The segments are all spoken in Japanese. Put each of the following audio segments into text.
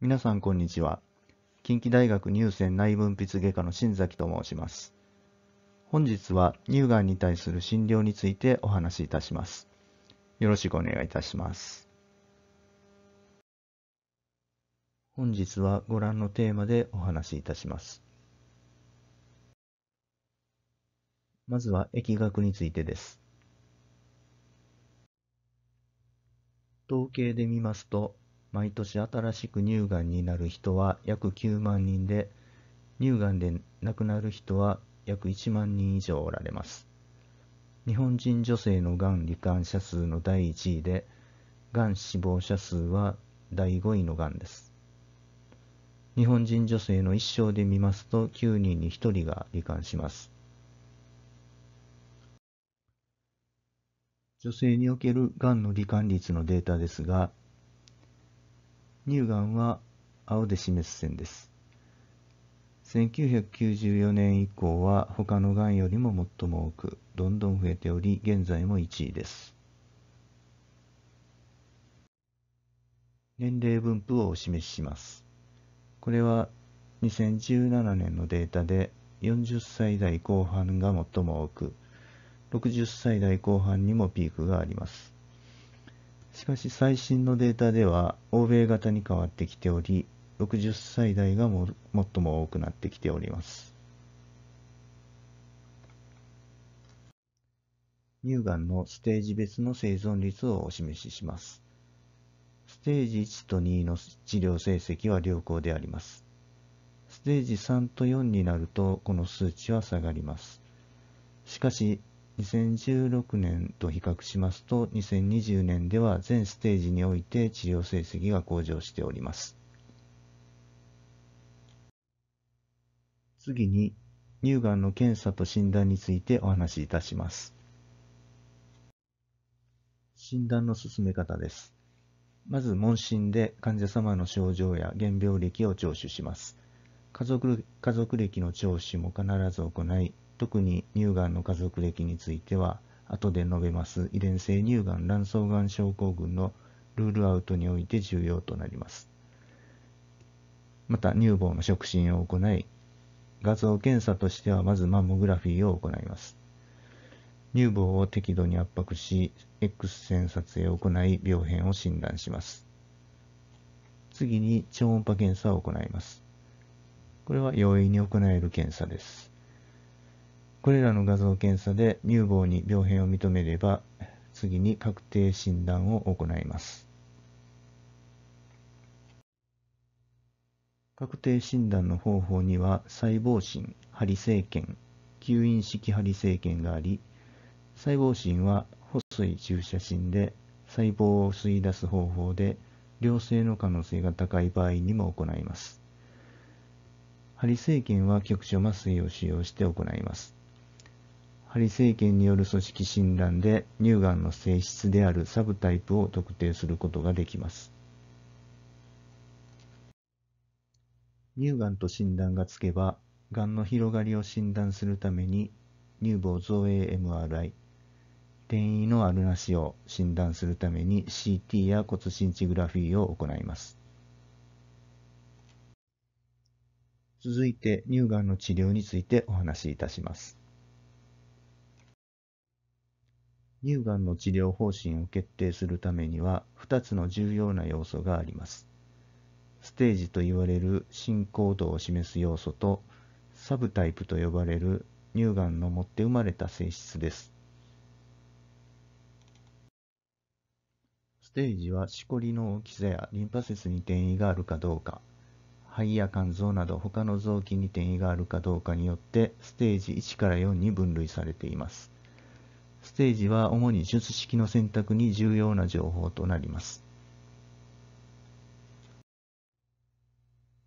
皆さんこんにちは。近畿大学乳腺内分泌外科の新崎と申します。本日は乳がんに対する診療についてお話しいたします。よろしくお願いいたします。本日はご覧のテーマでお話しいたします。まずは疫学についてです。統計で見ますと、毎年新しく乳がんになる人は約9万人で、乳がんで亡くなる人は約1万人以上おられます。日本人女性のがん罹患者数の第1位で、がん死亡者数は第5位のがんです。日本人女性の一生で見ますと9人に1人が罹患します。女性におけるがんの罹患率のデータですが、乳がんは青で示す線です。1994年以降は他のがんよりも最も多く、どんどん増えており、現在も1位です。年齢分布をお示しします。これは2017年のデータで40歳代後半が最も多く、60歳代後半にもピークがあります。しかし最新のデータでは欧米型に変わってきており、60歳代がも最も多くなってきております。乳がんのステージ別の生存率をお示しします。ステージ1と2の治療成績は良好であります。ステージ3と4になるとこの数値は下がります。しかし、2016年と比較しますと、2020年では全ステージにおいて治療成績が向上しております。次に、乳がんの検査と診断についてお話しいたします。診断の進め方です。まず、問診で患者様の症状や原病歴を聴取します。家族家族歴の聴取も必ず行い、特に乳がんの家族歴については、後で述べます遺伝性乳がん卵巣がん症候群のルールアウトにおいて重要となります。また、乳房の触診を行い、画像検査としてはまずマンモグラフィーを行います。乳房を適度に圧迫し、X 線撮影を行い、病変を診断します。次に超音波検査を行います。これは容易に行える検査です。これらの画像検査で乳房に病変を認めれば、次に確定診断を行います。確定診断の方法には細胞診、針生検、吸引式針生検があり、細胞診は補水注射診で細胞を吸い出す方法で良性の可能性が高い場合にも行います。針生検は局所麻酔を使用して行います。ハリ政権による組織診断で乳がんの性質であるサブタイプを特定することができます。乳がんと診断がつけば、がんの広がりを診断するために乳房造影 MRI、転移のあるなしを診断するために CT や骨シンチグラフィーを行います。続いて乳がんの治療についてお話しいたします。乳がんの治療方針を決定するためには2つの重要な要素があります。ステージと言われる進行度を示す要素とサブタイプと呼ばれる乳がんの持って生まれた性質です。ステージはしこりの大きさやリンパ節に転移があるかどうか、肺や肝臓など他の臓器に転移があるかどうかによってステージ1から4に分類されています。テージは主に術式の選択に重要な情報となります。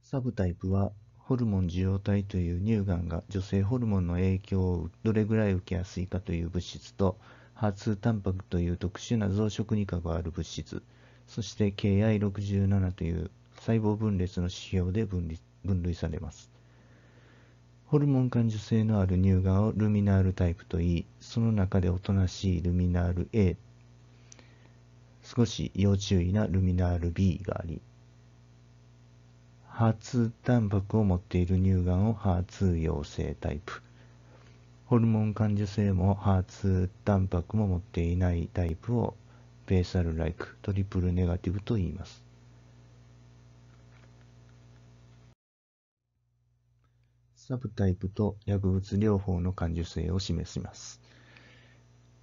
サブタイプは、ホルモン受容体という乳がんが女性ホルモンの影響をどれぐらい受けやすいかという物質と、ハ2タンパクという特殊な増殖に関わる物質、そして KI67 という細胞分裂の指標で分類されます。ホルモン感受性のある乳がんをルミナールタイプといい、その中でおとなしいルミナール A、少し要注意なルミナール B があり、ハ2タンパクを持っている乳がんをハ2陽性タイプ、ホルモン感受性もハ2タンパクも持っていないタイプをベーサルライク、トリプルネガティブと言います。サブタイプと薬物療法の感受性を示します。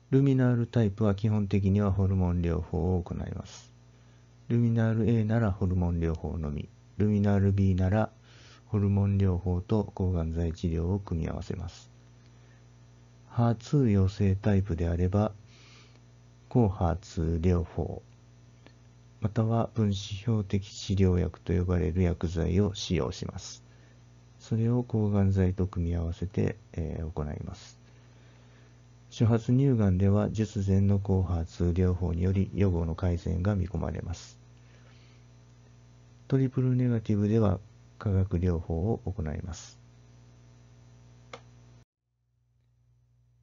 ルミナールタイプは基本的にはホルモン療法を行います。ルミナール A ならホルモン療法のみ、ルミナール B ならホルモン療法と抗がん剤治療を組み合わせます。HER2 陽性タイプであれば、抗 HER2 療法、または分子標的治療薬と呼ばれる薬剤を使用します。それを抗がん剤と組み合わせて、えー、行います。初発乳がんでは、術前の後発療法により予後の改善が見込まれます。トリプルネガティブでは、化学療法を行います。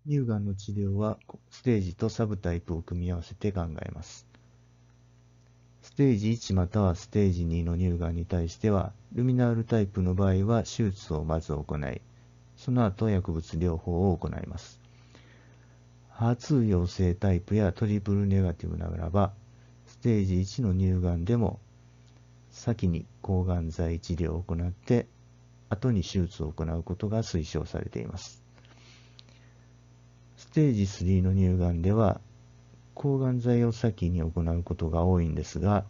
乳がんの治療は、ステージとサブタイプを組み合わせて考えます。テージ1またはステージ2の乳がんに対しては、ルミナールタイプの場合は手術をまず行い、その後薬物療法を行います。HER2 陽性タイプやトリプルネガティブならば、ステージ1の乳がんでも、先に抗がん剤治療を行って、後に手術を行うことが推奨されています。ステージ3の乳がんでは、抗がん剤を先に行うことが多いんですが、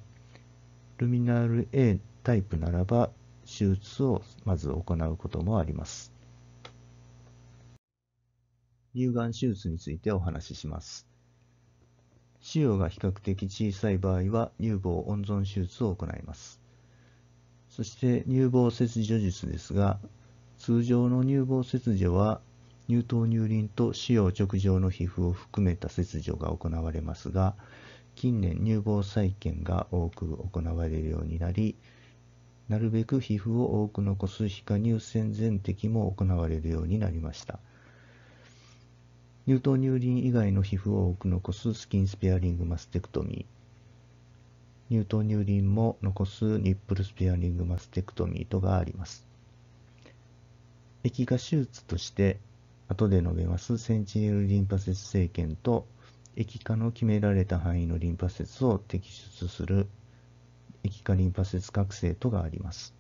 ルミナール A タイプならば、手術をまず行うこともあります。乳がん手術についてお話しします。腫瘍が比較的小さい場合は乳房温存手術を行います。そして乳房切除術ですが、通常の乳房切除は乳頭乳輪と使用直上の皮膚を含めた切除が行われますが、近年乳房再建が多く行われるようになり、なるべく皮膚を多く残す皮下乳腺全摘も行われるようになりました。乳頭乳輪以外の皮膚を多く残すスキンスペアリングマステクトミー、乳頭乳輪も残すニップルスペアリングマステクトミーとがあります。液化手術として後で述べますセンチネルリンパ節生検と液化の決められた範囲のリンパ節を摘出する液化リンパ節覚醒とがあります。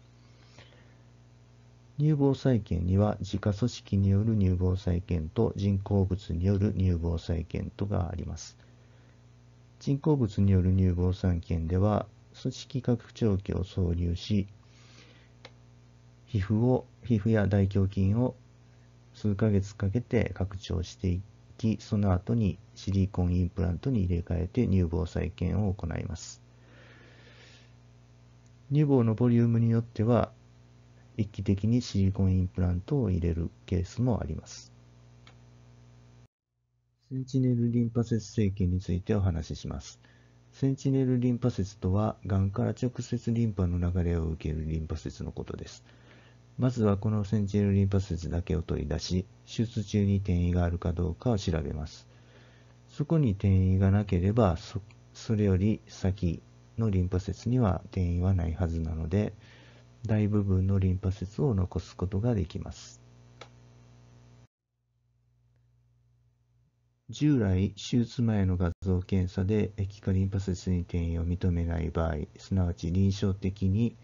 乳房細建には自家組織による乳房細建と人工物による乳房細建とがあります。人工物による乳房細菌では組織拡張器を挿入し皮膚を皮膚や大胸筋を数ヶ月かけて拡張していき、その後にシリコンインプラントに入れ替えて乳房再建を行います。乳房のボリュームによっては、一気的にシリコンインプラントを入れるケースもあります。センチネルリンパ節整形についてお話しします。センチネルリンパ節とは、がんから直接リンパの流れを受けるリンパ節のことです。まずはこのセンチネルリンパ節だけを取り出し、手術中に転移があるかどうかを調べます。そこに転移がなければ、そそれより先のリンパ節には転移はないはずなので、大部分のリンパ節を残すことができます。従来、手術前の画像検査で液化リンパ節に転移を認めない場合、すなわち臨床的に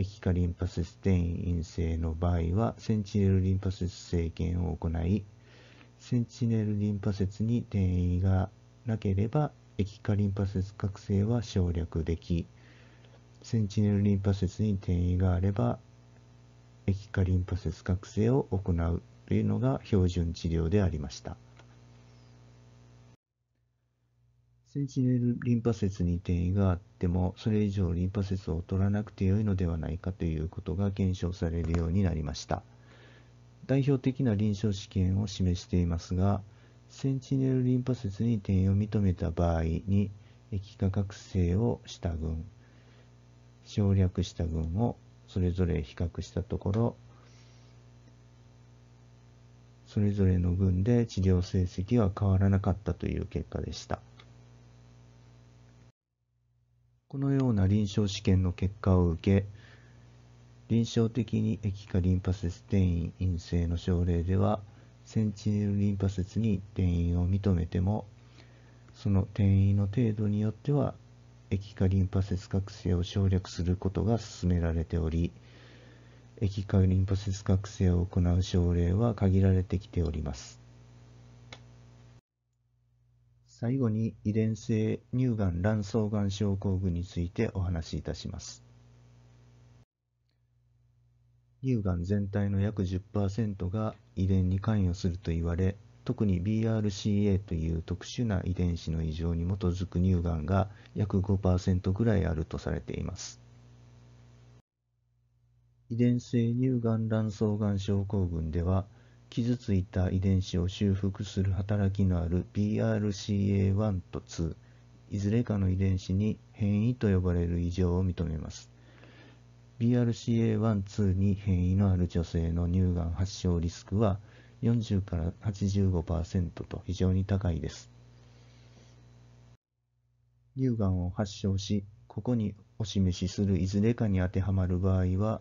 液化リンパ節転移陰性の場合は、センチネルリンパ節生検を行い、センチネルリンパ節に転移がなければ、液化リンパ節覚醒は省略でき、センチネルリンパ節に転移があれば、液化リンパ節覚醒を行うというのが標準治療でありました。センチネルリンパ節に転移があっても、それ以上リンパ節を取らなくてよいのではないかということが検証されるようになりました。代表的な臨床試験を示していますが、センチネルリンパ節に転移を認めた場合に、液化覚醒をした群、省略した群をそれぞれ比較したところ、それぞれの群で治療成績は変わらなかったという結果でした。このような臨床試験の結果を受け、臨床的に液化リンパ節転移陰性の症例では、センチネルリンパ節に転移を認めても、その転移の程度によっては、液化リンパ節覚醒を省略することが進められており、液化リンパ節覚醒を行う症例は限られてきております。最後に遺伝性乳がん卵巣がん症候群についてお話しいたします。乳がん全体の約10%が遺伝に関与すると言われ、特に BRCA という特殊な遺伝子の異常に基づく乳がんが約5%ぐらいあるとされています。遺伝性乳がん卵巣がん症候群では、傷ついた遺伝子を修復する働きのある BRCA1 と2、いずれかの遺伝子に変異と呼ばれる異常を認めます。BRCA1-2 に変異のある女性の乳がん発症リスクは40から85%と非常に高いです。乳がんを発症し、ここにお示しするいずれかに当てはまる場合は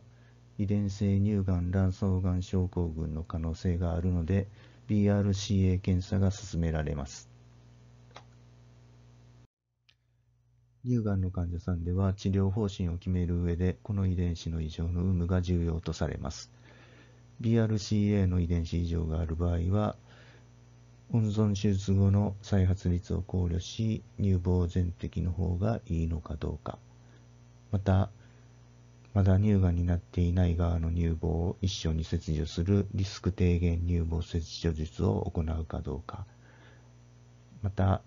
遺伝性乳がん卵巣がん症候群の可能性があるので BRCA 検査が進められます乳がんの患者さんでは治療方針を決める上でこの遺伝子の異常の有無が重要とされます BRCA の遺伝子異常がある場合は温存手術後の再発率を考慮し乳房全摘の方がいいのかどうかまたまだ乳がんになっていない側の乳房を一緒に切除するリスク低減乳房切除術を行うかどうか。また、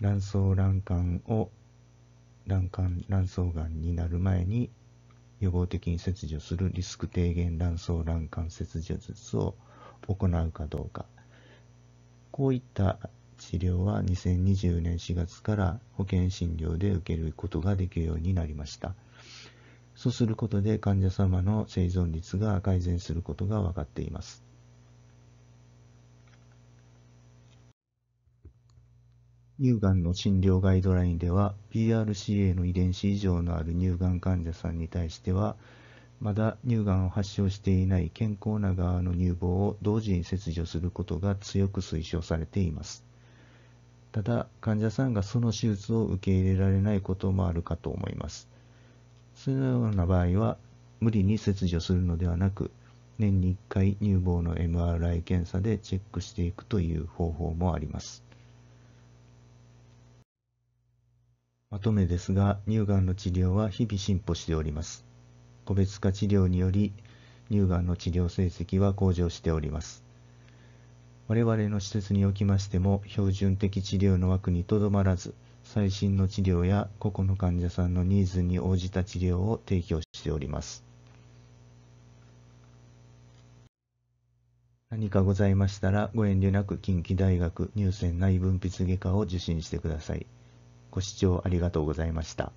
卵巣卵管を卵管卵巣がんになる前に予防的に切除するリスク低減卵巣卵管切除術を行うかどうか。こういった治療は2020年4月から保険診療で受けることができるようになりました。そうすることで患者様の生存率が改善することが分かっています。乳がんの診療ガイドラインでは PRCA の遺伝子異常のある乳がん患者さんに対してはまだ乳がんを発症していない健康な側の乳房を同時に切除することが強く推奨されていますただ患者さんがその手術を受け入れられないこともあるかと思いますそのような場合は、無理に切除するのではなく、年に1回乳房の MRI 検査でチェックしていくという方法もあります。まとめですが、乳がんの治療は日々進歩しております。個別化治療により、乳がんの治療成績は向上しております。我々の施設におきましても、標準的治療の枠にとどまらず、最新の治療や個々の患者さんのニーズに応じた治療を提供しております。何かございましたら、ご遠慮なく近畿大学乳腺内分泌外科を受診してください。ご視聴ありがとうございました。